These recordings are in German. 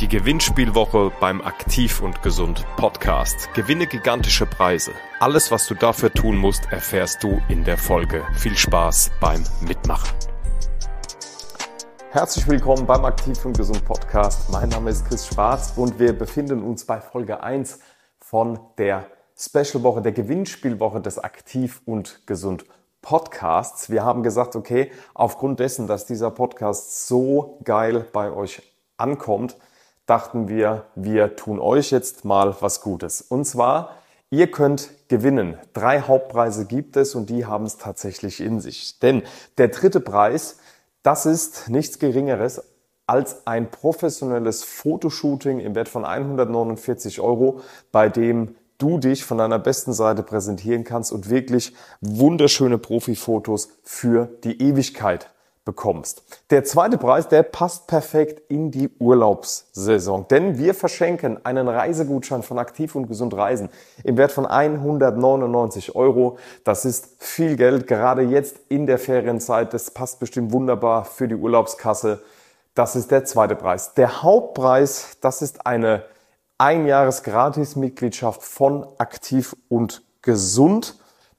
Die Gewinnspielwoche beim Aktiv und Gesund Podcast. Gewinne gigantische Preise. Alles, was du dafür tun musst, erfährst du in der Folge. Viel Spaß beim Mitmachen. Herzlich willkommen beim Aktiv und Gesund Podcast. Mein Name ist Chris Schwarz und wir befinden uns bei Folge 1 von der Special Woche, der Gewinnspielwoche des Aktiv und Gesund Podcasts. Wir haben gesagt, okay, aufgrund dessen, dass dieser Podcast so geil bei euch ankommt, dachten wir, wir tun euch jetzt mal was Gutes. Und zwar, ihr könnt gewinnen. Drei Hauptpreise gibt es und die haben es tatsächlich in sich. Denn der dritte Preis, das ist nichts Geringeres als ein professionelles Fotoshooting im Wert von 149 Euro, bei dem du dich von deiner besten Seite präsentieren kannst und wirklich wunderschöne Profifotos für die Ewigkeit bekommst. Der zweite Preis, der passt perfekt in die Urlaubssaison, denn wir verschenken einen Reisegutschein von Aktiv und Gesund Reisen im Wert von 199 Euro. Das ist viel Geld, gerade jetzt in der Ferienzeit. Das passt bestimmt wunderbar für die Urlaubskasse. Das ist der zweite Preis. Der Hauptpreis, das ist eine Einjahres-Gratis-Mitgliedschaft von Aktiv und Gesund.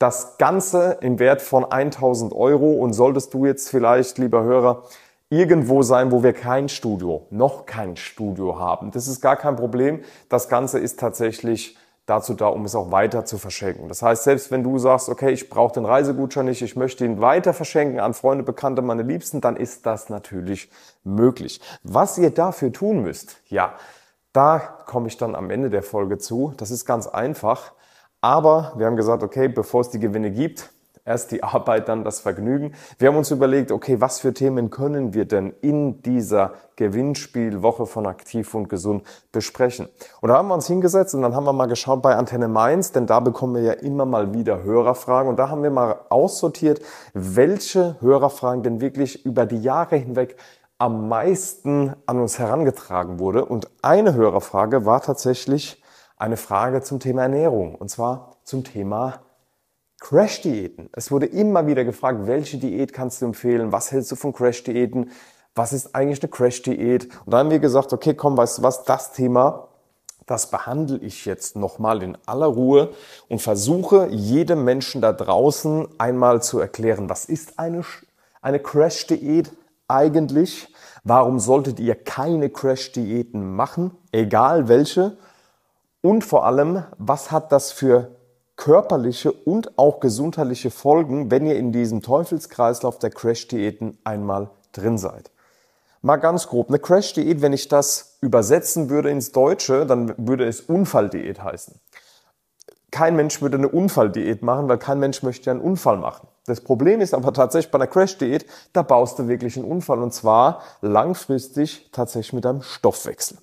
Das Ganze im Wert von 1000 Euro und solltest du jetzt vielleicht, lieber Hörer, irgendwo sein, wo wir kein Studio, noch kein Studio haben. Das ist gar kein Problem. Das Ganze ist tatsächlich dazu da, um es auch weiter zu verschenken. Das heißt, selbst wenn du sagst, okay, ich brauche den Reisegutschein nicht, ich möchte ihn weiter verschenken an Freunde, Bekannte, meine Liebsten, dann ist das natürlich möglich. Was ihr dafür tun müsst, ja, da komme ich dann am Ende der Folge zu. Das ist ganz einfach. Aber wir haben gesagt, okay, bevor es die Gewinne gibt, erst die Arbeit, dann das Vergnügen. Wir haben uns überlegt, okay, was für Themen können wir denn in dieser Gewinnspielwoche von Aktiv und Gesund besprechen? Und da haben wir uns hingesetzt und dann haben wir mal geschaut bei Antenne Mainz, denn da bekommen wir ja immer mal wieder Hörerfragen und da haben wir mal aussortiert, welche Hörerfragen denn wirklich über die Jahre hinweg am meisten an uns herangetragen wurde. Und eine Hörerfrage war tatsächlich, eine Frage zum Thema Ernährung und zwar zum Thema Crash-Diäten. Es wurde immer wieder gefragt, welche Diät kannst du empfehlen? Was hältst du von Crash-Diäten? Was ist eigentlich eine Crash-Diät? Und dann haben wir gesagt, okay, komm, weißt du was, das Thema, das behandle ich jetzt nochmal in aller Ruhe und versuche jedem Menschen da draußen einmal zu erklären, was ist eine, eine Crash-Diät eigentlich? Warum solltet ihr keine Crash-Diäten machen, egal welche? Und vor allem, was hat das für körperliche und auch gesundheitliche Folgen, wenn ihr in diesem Teufelskreislauf der Crash-Diäten einmal drin seid? Mal ganz grob, eine Crash-Diät, wenn ich das übersetzen würde ins Deutsche, dann würde es Unfalldiät heißen. Kein Mensch würde eine Unfalldiät machen, weil kein Mensch möchte einen Unfall machen. Das Problem ist aber tatsächlich bei einer Crash-Diät, da baust du wirklich einen Unfall und zwar langfristig tatsächlich mit einem Stoffwechsel.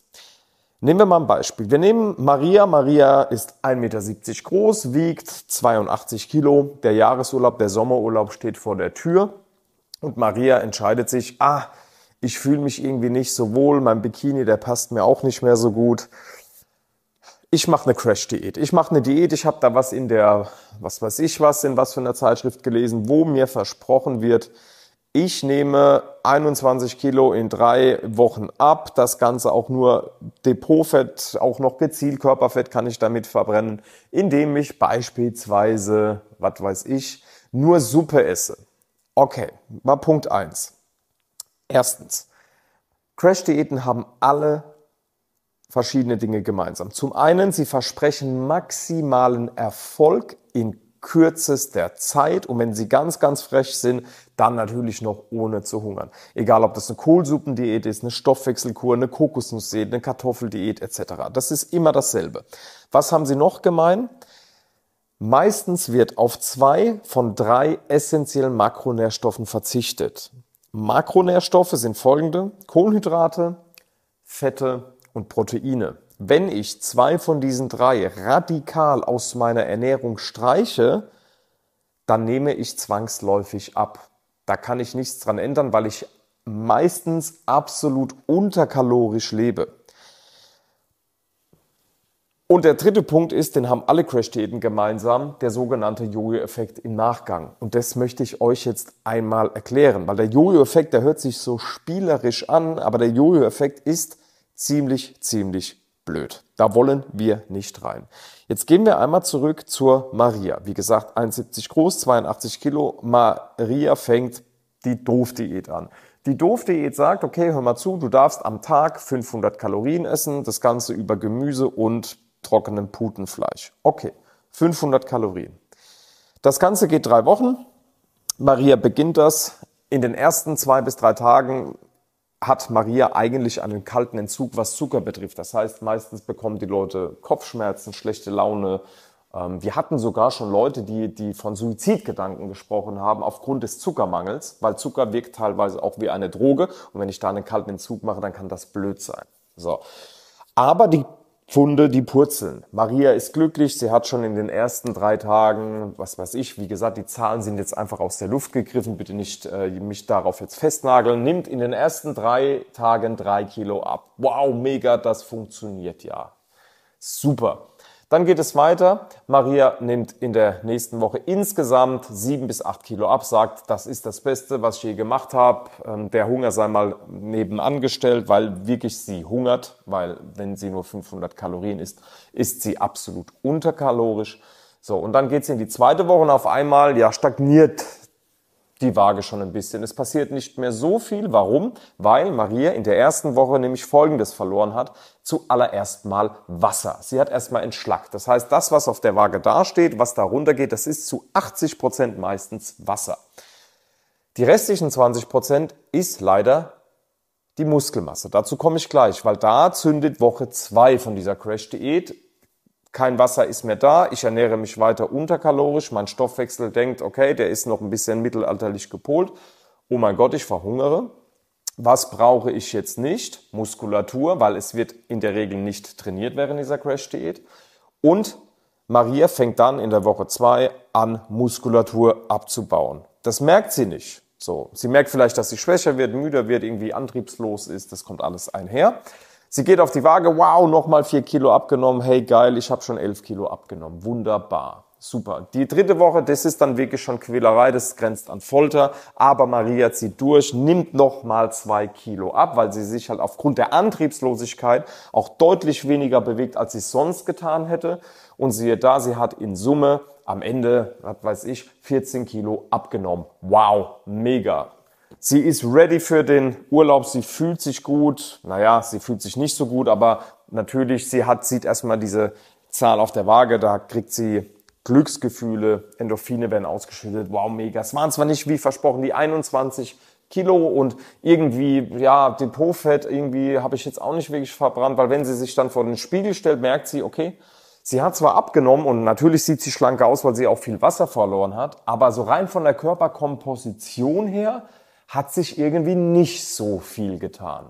Nehmen wir mal ein Beispiel. Wir nehmen Maria. Maria ist 1,70 Meter groß, wiegt 82 Kilo. Der Jahresurlaub, der Sommerurlaub steht vor der Tür. Und Maria entscheidet sich, ah, ich fühle mich irgendwie nicht so wohl, mein Bikini, der passt mir auch nicht mehr so gut. Ich mache eine Crash-Diät. Ich mache eine Diät, ich habe da was in der, was weiß ich was, in was für einer Zeitschrift gelesen, wo mir versprochen wird, ich nehme 21 Kilo in drei Wochen ab. Das Ganze auch nur Depotfett, auch noch gezielt Körperfett kann ich damit verbrennen, indem ich beispielsweise, was weiß ich, nur Suppe esse. Okay, war Punkt 1. Erstens, Crash-Diäten haben alle verschiedene Dinge gemeinsam. Zum einen, sie versprechen maximalen Erfolg in kürzester Zeit und wenn sie ganz, ganz frech sind, dann natürlich noch ohne zu hungern. Egal, ob das eine Kohlsuppendiät ist, eine Stoffwechselkur, eine Kokosnussdiät, eine Kartoffeldiät etc. Das ist immer dasselbe. Was haben sie noch gemein? Meistens wird auf zwei von drei essentiellen Makronährstoffen verzichtet. Makronährstoffe sind folgende. Kohlenhydrate, Fette und Proteine wenn ich zwei von diesen drei radikal aus meiner Ernährung streiche, dann nehme ich zwangsläufig ab. Da kann ich nichts dran ändern, weil ich meistens absolut unterkalorisch lebe. Und der dritte Punkt ist, den haben alle Crash-Diäten gemeinsam, der sogenannte Jojo-Effekt im Nachgang. Und das möchte ich euch jetzt einmal erklären, weil der Jojo-Effekt, der hört sich so spielerisch an, aber der Jojo-Effekt ist ziemlich, ziemlich blöd. Da wollen wir nicht rein. Jetzt gehen wir einmal zurück zur Maria. Wie gesagt, 71 groß, 82 Kilo. Maria fängt die Doof-Diät an. Die Doof-Diät sagt, okay, hör mal zu, du darfst am Tag 500 Kalorien essen, das Ganze über Gemüse und trockenem Putenfleisch. Okay, 500 Kalorien. Das Ganze geht drei Wochen. Maria beginnt das. In den ersten zwei bis drei Tagen hat Maria eigentlich einen kalten Entzug, was Zucker betrifft. Das heißt, meistens bekommen die Leute Kopfschmerzen, schlechte Laune. Ähm, wir hatten sogar schon Leute, die, die von Suizidgedanken gesprochen haben aufgrund des Zuckermangels, weil Zucker wirkt teilweise auch wie eine Droge. Und wenn ich da einen kalten Entzug mache, dann kann das blöd sein. So. Aber die Funde, die purzeln. Maria ist glücklich, sie hat schon in den ersten drei Tagen, was weiß ich, wie gesagt, die Zahlen sind jetzt einfach aus der Luft gegriffen, bitte nicht äh, mich darauf jetzt festnageln, nimmt in den ersten drei Tagen drei Kilo ab. Wow, mega, das funktioniert ja. Super. Dann geht es weiter. Maria nimmt in der nächsten Woche insgesamt sieben bis acht Kilo ab, sagt, das ist das Beste, was ich je gemacht habe. Ähm, der Hunger sei mal nebenan gestellt, weil wirklich sie hungert, weil wenn sie nur 500 Kalorien isst, ist sie absolut unterkalorisch. So, und dann geht es in die zweite Woche und auf einmal, ja, stagniert die Waage schon ein bisschen. Es passiert nicht mehr so viel. Warum? Weil Maria in der ersten Woche nämlich Folgendes verloren hat. Zuallererst mal Wasser. Sie hat erstmal entschlackt. Das heißt, das, was auf der Waage dasteht, was da runtergeht, das ist zu 80 Prozent meistens Wasser. Die restlichen 20 Prozent ist leider die Muskelmasse. Dazu komme ich gleich, weil da zündet Woche zwei von dieser Crash-Diät kein Wasser ist mehr da, ich ernähre mich weiter unterkalorisch, mein Stoffwechsel denkt, okay, der ist noch ein bisschen mittelalterlich gepolt, oh mein Gott, ich verhungere. Was brauche ich jetzt nicht? Muskulatur, weil es wird in der Regel nicht trainiert während dieser Crash-Diät. Und Maria fängt dann in der Woche 2 an, Muskulatur abzubauen. Das merkt sie nicht. So, sie merkt vielleicht, dass sie schwächer wird, müder wird, irgendwie antriebslos ist. Das kommt alles einher. Sie geht auf die Waage, wow, nochmal vier Kilo abgenommen, hey geil, ich habe schon elf Kilo abgenommen, wunderbar. Super. Die dritte Woche, das ist dann wirklich schon Quälerei, das grenzt an Folter. Aber Maria zieht durch, nimmt nochmal zwei Kilo ab, weil sie sich halt aufgrund der Antriebslosigkeit auch deutlich weniger bewegt, als sie sonst getan hätte. Und siehe da, sie hat in Summe am Ende, was weiß ich, 14 Kilo abgenommen. Wow, mega. Sie ist ready für den Urlaub, sie fühlt sich gut. Naja, sie fühlt sich nicht so gut, aber natürlich, sie hat, sieht erstmal diese Zahl auf der Waage, da kriegt sie Glücksgefühle, Endorphine werden ausgeschüttet. Wow, mega. Es waren zwar nicht wie versprochen die 21 Kilo und irgendwie, ja, Depotfett irgendwie habe ich jetzt auch nicht wirklich verbrannt, weil wenn sie sich dann vor den Spiegel stellt, merkt sie, okay, sie hat zwar abgenommen und natürlich sieht sie schlanker aus, weil sie auch viel Wasser verloren hat, aber so rein von der Körperkomposition her hat sich irgendwie nicht so viel getan.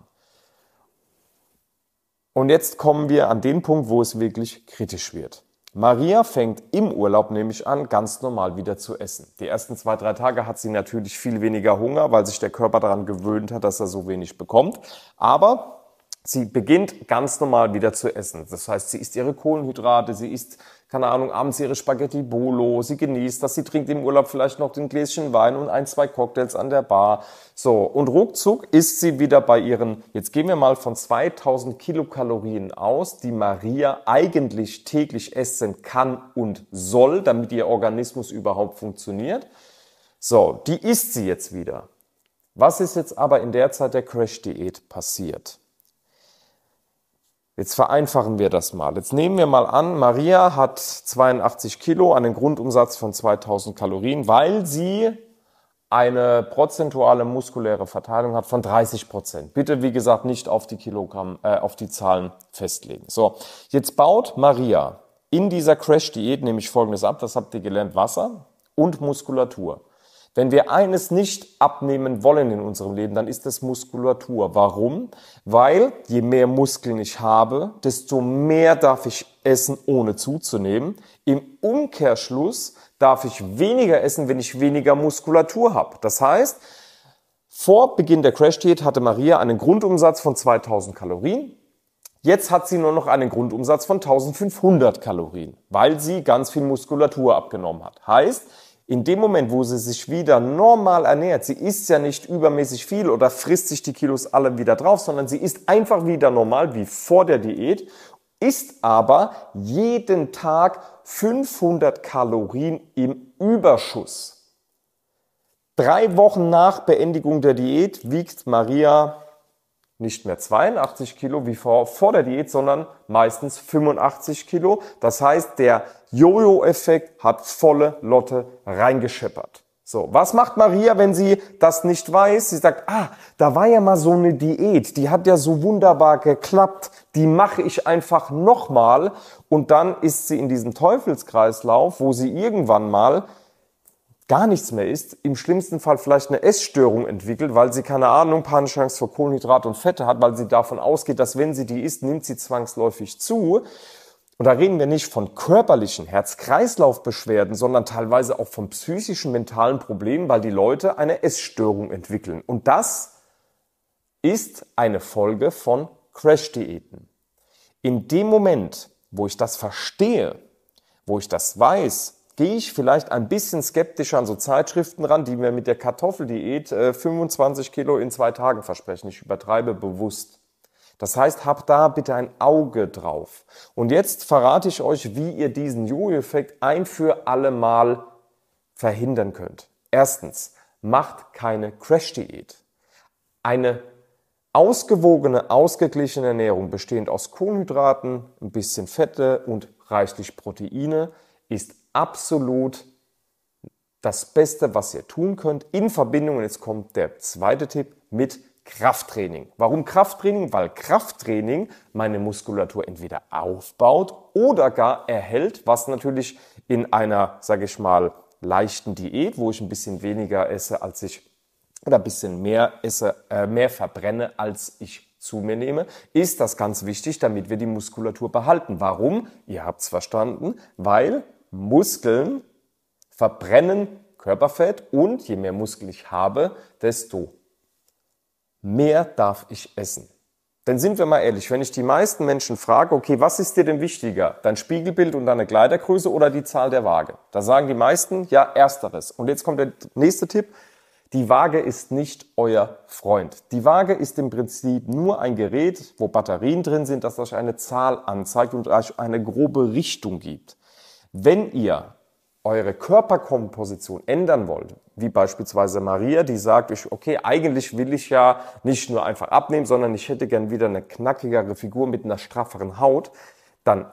Und jetzt kommen wir an den Punkt, wo es wirklich kritisch wird. Maria fängt im Urlaub nämlich an, ganz normal wieder zu essen. Die ersten zwei, drei Tage hat sie natürlich viel weniger Hunger, weil sich der Körper daran gewöhnt hat, dass er so wenig bekommt. Aber sie beginnt ganz normal wieder zu essen. Das heißt, sie isst ihre Kohlenhydrate, sie isst keine Ahnung, abends ihre Spaghetti Bolo, sie genießt das, sie trinkt im Urlaub vielleicht noch den Gläschen Wein und ein, zwei Cocktails an der Bar. So, und ruckzuck ist sie wieder bei ihren, jetzt gehen wir mal von 2000 Kilokalorien aus, die Maria eigentlich täglich essen kann und soll, damit ihr Organismus überhaupt funktioniert. So, die isst sie jetzt wieder. Was ist jetzt aber in der Zeit der Crash-Diät passiert? Jetzt vereinfachen wir das mal. Jetzt nehmen wir mal an, Maria hat 82 Kilo, einen Grundumsatz von 2000 Kalorien, weil sie eine prozentuale muskuläre Verteilung hat von 30 Prozent. Bitte, wie gesagt, nicht auf die Kilogramm, äh, auf die Zahlen festlegen. So, jetzt baut Maria in dieser Crash-Diät nämlich Folgendes ab. Das habt ihr gelernt: Wasser und Muskulatur. Wenn wir eines nicht abnehmen wollen in unserem Leben, dann ist das Muskulatur. Warum? Weil je mehr Muskeln ich habe, desto mehr darf ich essen, ohne zuzunehmen. Im Umkehrschluss darf ich weniger essen, wenn ich weniger Muskulatur habe. Das heißt, vor Beginn der Crash-Diät hatte Maria einen Grundumsatz von 2000 Kalorien. Jetzt hat sie nur noch einen Grundumsatz von 1500 Kalorien, weil sie ganz viel Muskulatur abgenommen hat. Heißt, in dem Moment, wo sie sich wieder normal ernährt, sie isst ja nicht übermäßig viel oder frisst sich die Kilos alle wieder drauf, sondern sie isst einfach wieder normal wie vor der Diät, isst aber jeden Tag 500 Kalorien im Überschuss. Drei Wochen nach Beendigung der Diät wiegt Maria nicht mehr 82 Kilo wie vor, vor der Diät, sondern meistens 85 Kilo. Das heißt, der Jojo-Effekt hat volle Lotte reingescheppert. So, was macht Maria, wenn sie das nicht weiß? Sie sagt, ah, da war ja mal so eine Diät, die hat ja so wunderbar geklappt, die mache ich einfach nochmal. Und dann ist sie in diesem Teufelskreislauf, wo sie irgendwann mal gar nichts mehr isst, im schlimmsten Fall vielleicht eine Essstörung entwickelt, weil sie keine Ahnung, panische Angst vor Kohlenhydrat und Fette hat, weil sie davon ausgeht, dass wenn sie die isst, nimmt sie zwangsläufig zu. Und da reden wir nicht von körperlichen Herz-Kreislauf-Beschwerden, sondern teilweise auch von psychischen, mentalen Problemen, weil die Leute eine Essstörung entwickeln. Und das ist eine Folge von Crash-Diäten. In dem Moment, wo ich das verstehe, wo ich das weiß, gehe ich vielleicht ein bisschen skeptischer an so Zeitschriften ran, die mir mit der Kartoffeldiät äh, 25 Kilo in zwei Tagen versprechen. Ich übertreibe bewusst. Das heißt, habt da bitte ein Auge drauf. Und jetzt verrate ich euch, wie ihr diesen Jojo-Effekt ein für alle Mal verhindern könnt. Erstens, macht keine Crash-Diät. Eine ausgewogene, ausgeglichene Ernährung bestehend aus Kohlenhydraten, ein bisschen Fette und reichlich Proteine ist absolut das Beste, was ihr tun könnt, in Verbindung, und jetzt kommt der zweite Tipp, mit Krafttraining. Warum Krafttraining? Weil Krafttraining meine Muskulatur entweder aufbaut oder gar erhält, was natürlich in einer, sage ich mal, leichten Diät, wo ich ein bisschen weniger esse, als ich oder ein bisschen mehr esse, äh, mehr verbrenne, als ich zu mir nehme, ist das ganz wichtig, damit wir die Muskulatur behalten. Warum? Ihr habt es verstanden, weil Muskeln verbrennen Körperfett und je mehr Muskel ich habe, desto mehr darf ich essen. Denn sind wir mal ehrlich, wenn ich die meisten Menschen frage, okay, was ist dir denn wichtiger? Dein Spiegelbild und deine Kleidergröße oder die Zahl der Waage? Da sagen die meisten, ja, ersteres. Und jetzt kommt der nächste Tipp. Die Waage ist nicht euer Freund. Die Waage ist im Prinzip nur ein Gerät, wo Batterien drin sind, das euch eine Zahl anzeigt und euch eine grobe Richtung gibt. Wenn ihr eure Körperkomposition ändern wollt, wie beispielsweise Maria, die sagt, ich, okay, eigentlich will ich ja nicht nur einfach abnehmen, sondern ich hätte gern wieder eine knackigere Figur mit einer strafferen Haut, dann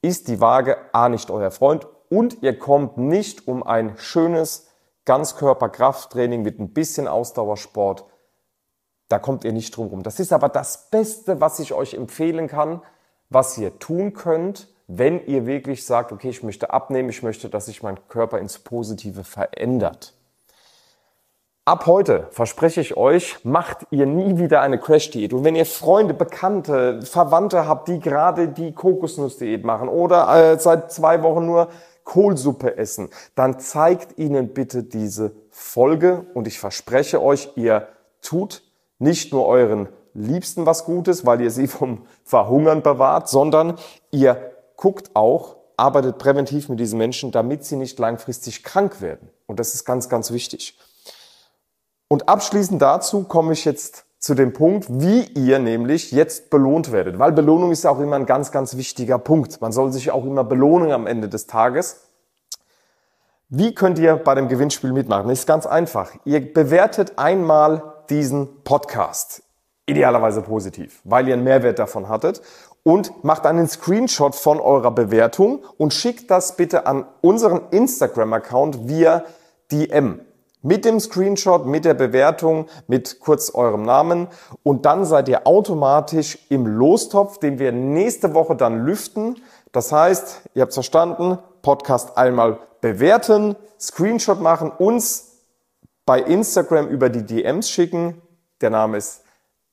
ist die Waage A nicht euer Freund und ihr kommt nicht um ein schönes Ganzkörperkrafttraining mit ein bisschen Ausdauersport. Da kommt ihr nicht drum rum. Das ist aber das Beste, was ich euch empfehlen kann, was ihr tun könnt, wenn ihr wirklich sagt, okay, ich möchte abnehmen, ich möchte, dass sich mein Körper ins Positive verändert. Ab heute verspreche ich euch, macht ihr nie wieder eine Crash-Diät. Und wenn ihr Freunde, Bekannte, Verwandte habt, die gerade die Kokosnuss-Diät machen oder äh, seit zwei Wochen nur Kohlsuppe essen, dann zeigt ihnen bitte diese Folge und ich verspreche euch, ihr tut nicht nur euren Liebsten was Gutes, weil ihr sie vom Verhungern bewahrt, sondern ihr guckt auch, arbeitet präventiv mit diesen Menschen, damit sie nicht langfristig krank werden. Und das ist ganz, ganz wichtig. Und abschließend dazu komme ich jetzt zu dem Punkt, wie ihr nämlich jetzt belohnt werdet. Weil Belohnung ist ja auch immer ein ganz, ganz wichtiger Punkt. Man soll sich auch immer belohnen am Ende des Tages. Wie könnt ihr bei dem Gewinnspiel mitmachen? Ist ganz einfach. Ihr bewertet einmal diesen Podcast. Idealerweise positiv, weil ihr einen Mehrwert davon hattet und macht einen Screenshot von eurer Bewertung und schickt das bitte an unseren Instagram-Account via DM. Mit dem Screenshot, mit der Bewertung, mit kurz eurem Namen und dann seid ihr automatisch im Lostopf, den wir nächste Woche dann lüften. Das heißt, ihr habt verstanden, Podcast einmal bewerten, Screenshot machen, uns bei Instagram über die DMs schicken. Der Name ist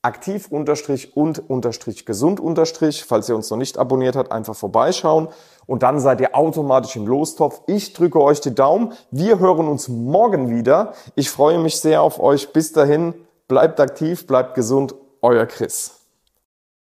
aktiv unterstrich und unterstrich gesund unterstrich. Falls ihr uns noch nicht abonniert habt, einfach vorbeischauen. Und dann seid ihr automatisch im Lostopf. Ich drücke euch die Daumen. Wir hören uns morgen wieder. Ich freue mich sehr auf euch. Bis dahin, bleibt aktiv, bleibt gesund. Euer Chris.